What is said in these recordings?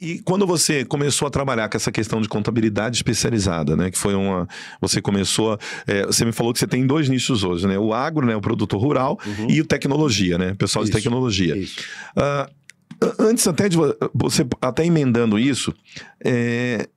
E quando você começou a trabalhar com essa questão de contabilidade especializada, né? Que foi uma. Você começou. A, é, você me falou que você tem dois nichos hoje, né? O agro, né? O produtor rural uhum. e o tecnologia, né? pessoal isso, de tecnologia. Uh, antes até de você até emendando isso, é,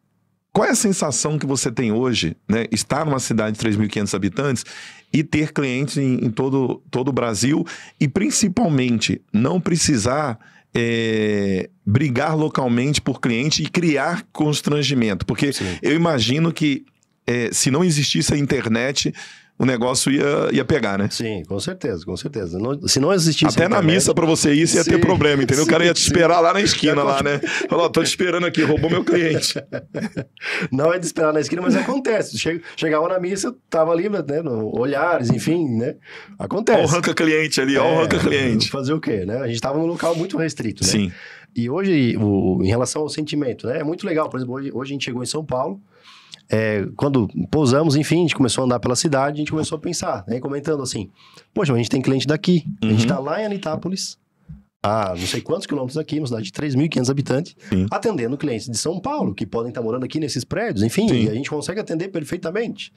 qual é a sensação que você tem hoje, né? Estar numa cidade de 3.500 habitantes e ter clientes em, em todo, todo o Brasil e principalmente não precisar é, brigar localmente por cliente e criar constrangimento. Porque Sim. eu imagino que é, se não existisse a internet, o negócio ia, ia pegar, né? Sim, com certeza, com certeza. Não, se não existisse. Até internet, na missa para você ir, você ia sim, ter problema, entendeu? Sim, o cara ia te esperar sim. lá na esquina, lá, né? Falou, tô te esperando aqui, roubou meu cliente. não é de esperar na esquina, mas acontece. Chega, chegava na missa, tava ali, né? No, olhares, enfim, né? Acontece. Ó, o ranca cliente ali, ó, o é, ranca cliente. Fazer o quê, né? A gente tava num local muito restrito, né? Sim. E hoje, o, em relação ao sentimento, né? É muito legal. Por exemplo, hoje, hoje a gente chegou em São Paulo é, quando pousamos, enfim, a gente começou a andar pela cidade, a gente começou a pensar, né? Comentando assim, poxa, a gente tem cliente daqui, uhum. a gente uhum. tá lá em Anitápolis, a não sei quantos quilômetros aqui, uma cidade de 3.500 habitantes, Sim. atendendo clientes de São Paulo, que podem estar morando aqui nesses prédios, enfim, Sim. e a gente consegue atender perfeitamente,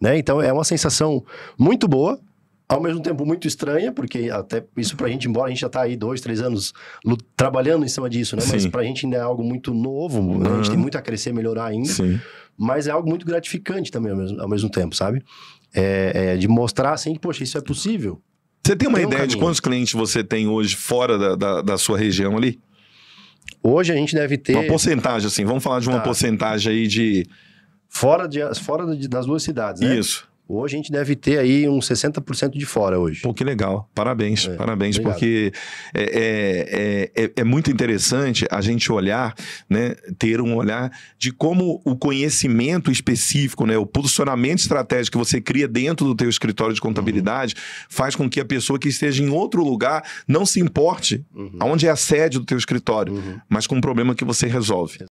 né? Então, é uma sensação muito boa, ao mesmo tempo muito estranha, porque até isso pra gente, embora a gente já tá aí dois, três anos trabalhando em cima disso, né? Mas para pra gente ainda é algo muito novo, né? a gente tem uhum. muito a crescer, melhorar ainda. Sim mas é algo muito gratificante também ao mesmo, ao mesmo tempo, sabe? É, é, de mostrar assim que, poxa, isso é possível. Você tem uma tem ideia um de quantos clientes você tem hoje fora da, da, da, sua região ali? Hoje a gente deve ter. Uma porcentagem, assim, vamos falar de uma tá. porcentagem aí de. Fora, de, fora de, das duas cidades, né? Isso. Hoje a gente deve ter aí uns 60% de fora hoje. Pô, que legal. Parabéns, é, parabéns, obrigado. porque é, é, é, é, muito interessante a gente olhar, né, ter um olhar de como o conhecimento específico, né, o posicionamento estratégico que você cria dentro do teu escritório de contabilidade uhum. faz com que a pessoa que esteja em outro lugar não se importe uhum. aonde é a sede do teu escritório, uhum. mas com o um problema que você resolve.